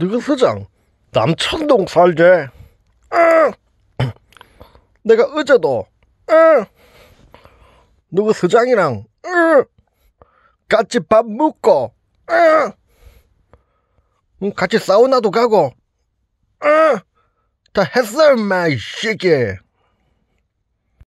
느그서장 남천동 살제. 응. 내가 어제도 응. 누구 서장이랑 응. 같이 밥 먹고 같이 사우나도 가고 다 했어 마이 새끼.